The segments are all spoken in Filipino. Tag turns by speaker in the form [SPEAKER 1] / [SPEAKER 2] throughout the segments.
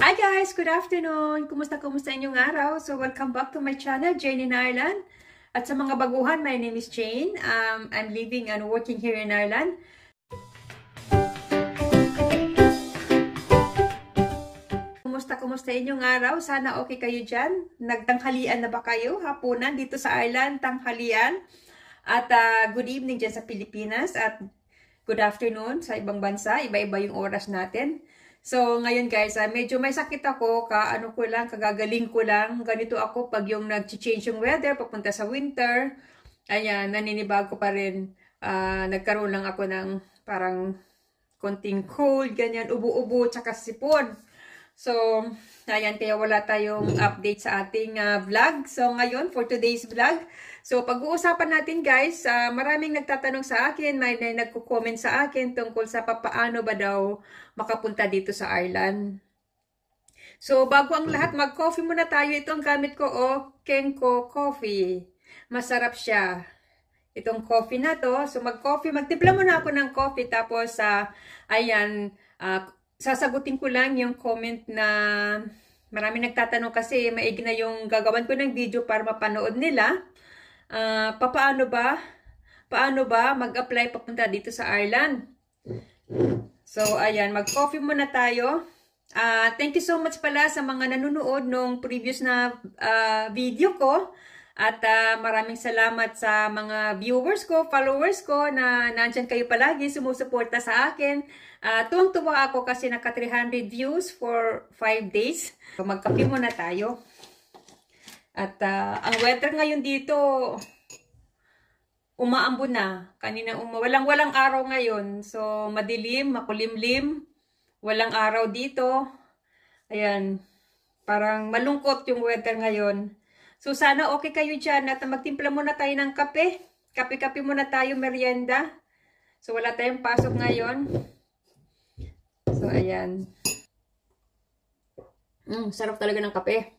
[SPEAKER 1] Hi guys! Good afternoon! Kumusta kumusta inyong araw? So welcome back to my channel, Jane in Ireland. At sa mga baguhan, my name is Jane. Um, I'm living and working here in Ireland. Kumusta kumusta inyong araw? Sana okay kayo dyan. Nagtanghalian na ba kayo? Hapunan dito sa Ireland, tanghalian. At uh, good evening dyan sa Pilipinas. At good afternoon sa ibang bansa. Iba-iba yung oras natin. So, ngayon guys, uh, medyo may sakit ako, kaano ko lang, kagagaling ko lang. Ganito ako pag yung nag-change yung weather, papunta sa winter. Ayan, naninibago pa rin. Uh, nagkaroon lang ako ng parang konting cold, ganyan, ubo-ubo, tsaka sipon. So, ayan, kaya wala tayong update sa ating uh, vlog. So, ngayon, for today's vlog. So, pag-uusapan natin guys, uh, maraming nagtatanong sa akin, may, may nagko-comment sa akin tungkol sa paano ba daw makapunta dito sa Ireland. So, bago ang lahat, mag-coffee muna tayo. Itong gamit ko, oh, Kenko Coffee. Masarap siya itong coffee na to. So mag-coffee, magtimpla muna ako ng coffee tapos uh, ayan, uh, sasagutin ko lang yung comment na marami nagtatanong kasi maig na yung gagawin ko ng video para mapanood nila. Uh, ah, papaano ba? Paano ba mag-apply papunta dito sa Ireland? So, ayan. Mag-coffee muna tayo. Uh, thank you so much pala sa mga nanonood nung previous na uh, video ko. At uh, maraming salamat sa mga viewers ko, followers ko na nandyan kayo palagi, sumusuporta sa akin. Uh, Tuwang-tuwa ako kasi naka 300 views for 5 days. So, magkape muna tayo. At uh, ang weather ngayon dito, umaambo na. Kanina uma walang-walang araw ngayon. So, madilim, makulimlim. Walang araw dito. Ayan. Parang malungkot yung weather ngayon. So, sana okay kayo dyan. At magtimpla muna tayo ng kape. Kape-kape muna tayo, merienda. So, wala tayong pasok ngayon ayan. Mm, sarap talaga ng kape.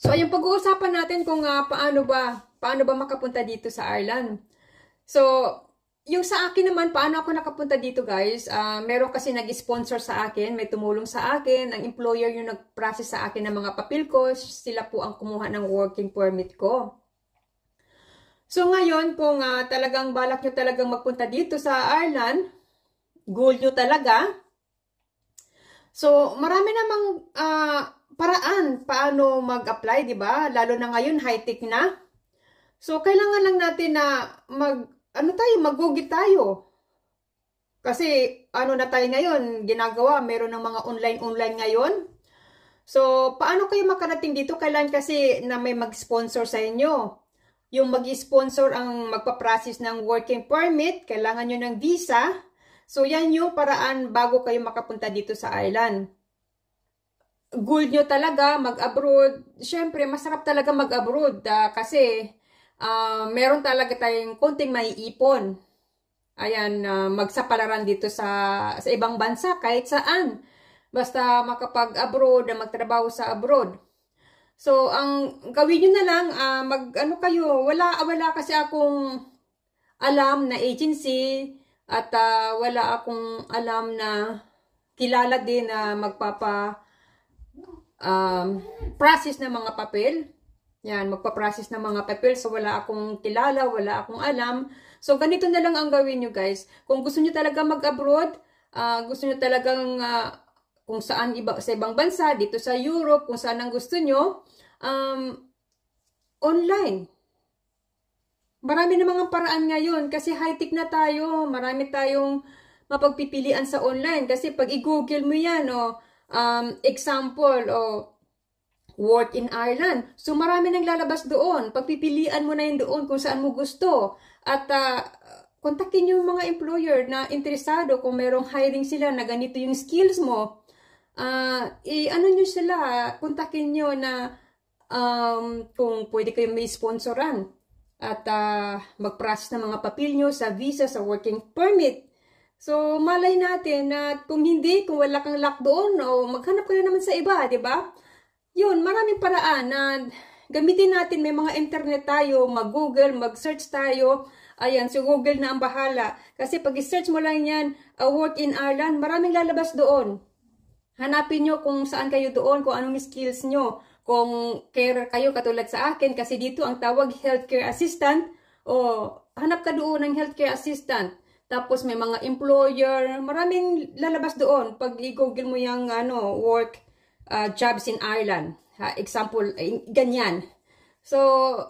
[SPEAKER 1] So, ayun, pag-uusapan natin kung uh, paano ba, paano ba makapunta dito sa Ireland. So, yung sa akin naman, paano ako nakapunta dito guys? Uh, meron kasi nag-sponsor sa akin, may tumulong sa akin, ang employer yung nag-process sa akin ng mga papel ko, sila po ang kumuha ng working permit ko. So ngayon, kung uh, talagang balak nyo talagang magpunta dito sa Ireland, goal nyo talaga, So, marami namang uh, paraan paano mag-apply, di ba? Lalo na ngayon, high-tech na. So, kailangan lang natin na mag, ano tayo, mag-google tayo. Kasi, ano na tayo ngayon, ginagawa, meron ng mga online-online ngayon. So, paano kayo makarating dito? Kailan kasi na may mag-sponsor sa inyo? Yung mag-sponsor ang magpa-process ng working permit, kailangan nyo ng visa, So, yan yung paraan bago kayo makapunta dito sa island. Goal nyo talaga mag-abroad. Siyempre, masarap talaga mag-abroad uh, kasi uh, meron talaga tayong konting maiipon. Ayan, uh, magsapalaran dito sa, sa ibang bansa, kahit saan. Basta makapag-abroad na magtrabaho sa abroad. So, ang gawin nyo na lang, uh, mag, ano kayo, wala, wala kasi akong alam na agency at uh, wala akong alam na kilala din na magpapa um, process ng mga papel. Yan, magpa-process ng mga papel. So, wala akong kilala, wala akong alam. So, ganito na lang ang gawin nyo, guys. Kung gusto nyo talaga mag-abroad, uh, gusto nyo talagang uh, kung saan iba, sa ibang bansa, dito sa Europe, kung saan ang gusto nyo, um, online. Marami namang paraan ngayon kasi high-tech na tayo. Marami tayong mapagpipilian sa online. Kasi pag i-google mo yan, o, oh, um, example, o, oh, work in Ireland. So marami nang lalabas doon. Pagpipilian mo na yun doon kung saan mo gusto. At uh, kontakin yung mga employer na interesado kung merong hiring sila na ganito yung skills mo. Uh, i-ano nyo sila, kontakin nyo na um, kung pwede kayong may sponsoran at uh, mag-process ng mga papel nyo sa visa, sa working permit. So, malay natin at kung hindi, kung wala kang luck doon, o maghanap ka na naman sa iba, di ba? Yun, maraming paraan na gamitin natin, may mga internet tayo, mag-google, mag-search tayo, Ayan, si Google na ang bahala. Kasi pag search mo lang yan, uh, work in Ireland, maraming lalabas doon. Hanapin nyo kung saan kayo doon, kung anong skills nyo kung carer kayo katulad sa akin kasi dito ang tawag healthcare assistant o hanap ka doon ng healthcare assistant. Tapos may mga employer, maraming lalabas doon pag i-google mo yung ano, work uh, jobs in Ireland. Ha, example, ay, ganyan. So,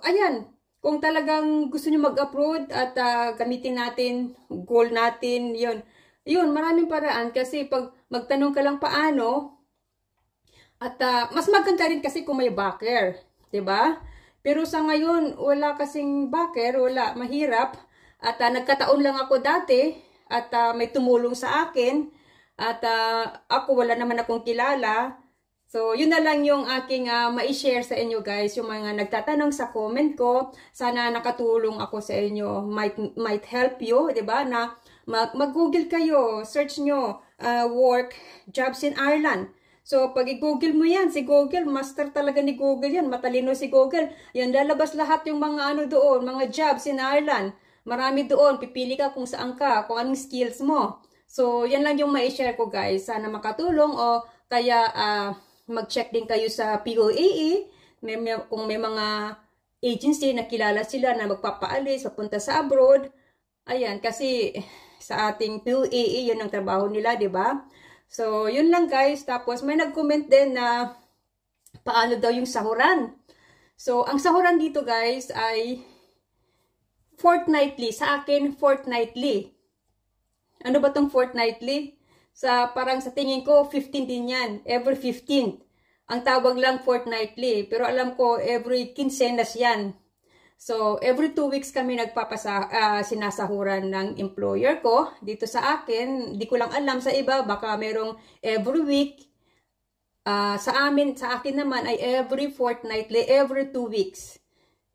[SPEAKER 1] ayan, kung talagang gusto niyo mag-upload at uh, gamitin natin, goal natin, yon Yun, maraming paraan kasi pag magtanong ka lang paano, at uh, mas maganda rin kasi kung may backer, 'di ba? Pero sa ngayon, wala kasing backer, wala, mahirap. At uh, nagkataon lang ako dati at uh, may tumulong sa akin at uh, ako wala naman akong kilala. So, yun na lang yung aking uh, ma-share sa inyo guys, yung mga nagtatanong sa comment ko. Sana nakatulong ako sa inyo, might, might help you, 'di ba Na mag-google kayo, search nyo, uh, work, jobs in Ireland. So, pag i-google mo yan, si Google, master talaga ni Google yan, matalino si Google. Yan, lalabas lahat yung mga ano doon, mga jobs in Ireland. Marami doon, pipili ka kung saan ka, kung anong skills mo. So, yan lang yung ma-share ko guys. Sana makatulong o kaya uh, mag-check din kayo sa POAE. May, may, kung may mga agency na kilala sila na magpapaalis, papunta sa abroad. Ayan, kasi sa ating POAE, yun ang trabaho nila, di ba So, yun lang guys. Tapos, may nag-comment din na paano daw yung sahuran. So, ang sahuran dito guys ay fortnightly. Sa akin, fortnightly. Ano ba tong fortnightly? Sa, parang sa tingin ko, 15 din yan. Every 15. th Ang tawag lang fortnightly. Pero alam ko, every quincenas yan. So, every two weeks kami nagpapasa, uh, sinasahuran ng employer ko. Dito sa akin, di ko lang alam sa iba, baka merong every week. Uh, sa amin, sa akin naman ay every fortnightly, every two weeks.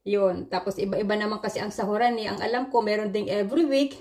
[SPEAKER 1] Yun. Tapos, iba-iba naman kasi ang sahuran ni. Eh. Ang alam ko, meron ding every week.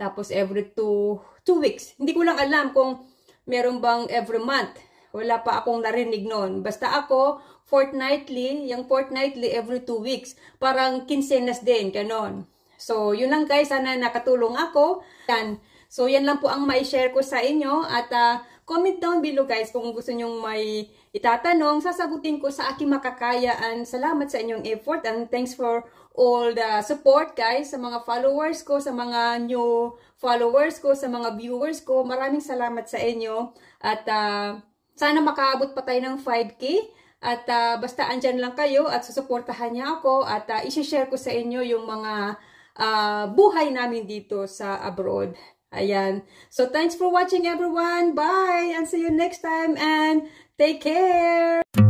[SPEAKER 1] Tapos, every two, two weeks. Hindi ko lang alam kung meron bang every month. Wala pa akong narinig noon. Basta ako, fortnightly, yung fortnightly every 2 weeks. Parang kinsenas din, ganon. So, yun lang guys, sana nakatulong ako. Yan. So, yan lang po ang mai-share ko sa inyo. At uh, comment down below guys kung gusto nyong may itatanong. Sasagutin ko sa aking makakayaan. Salamat sa inyong effort and thanks for all the support guys sa mga followers ko, sa mga new followers ko, sa mga viewers ko. Maraming salamat sa inyo. At uh, sana makaabot pa tayo ng 5K. At uh, basta andyan lang kayo at susuportahan niya ako at uh, isi-share ko sa inyo yung mga uh, buhay namin dito sa abroad. Ayan. So, thanks for watching everyone. Bye and see you next time and take care!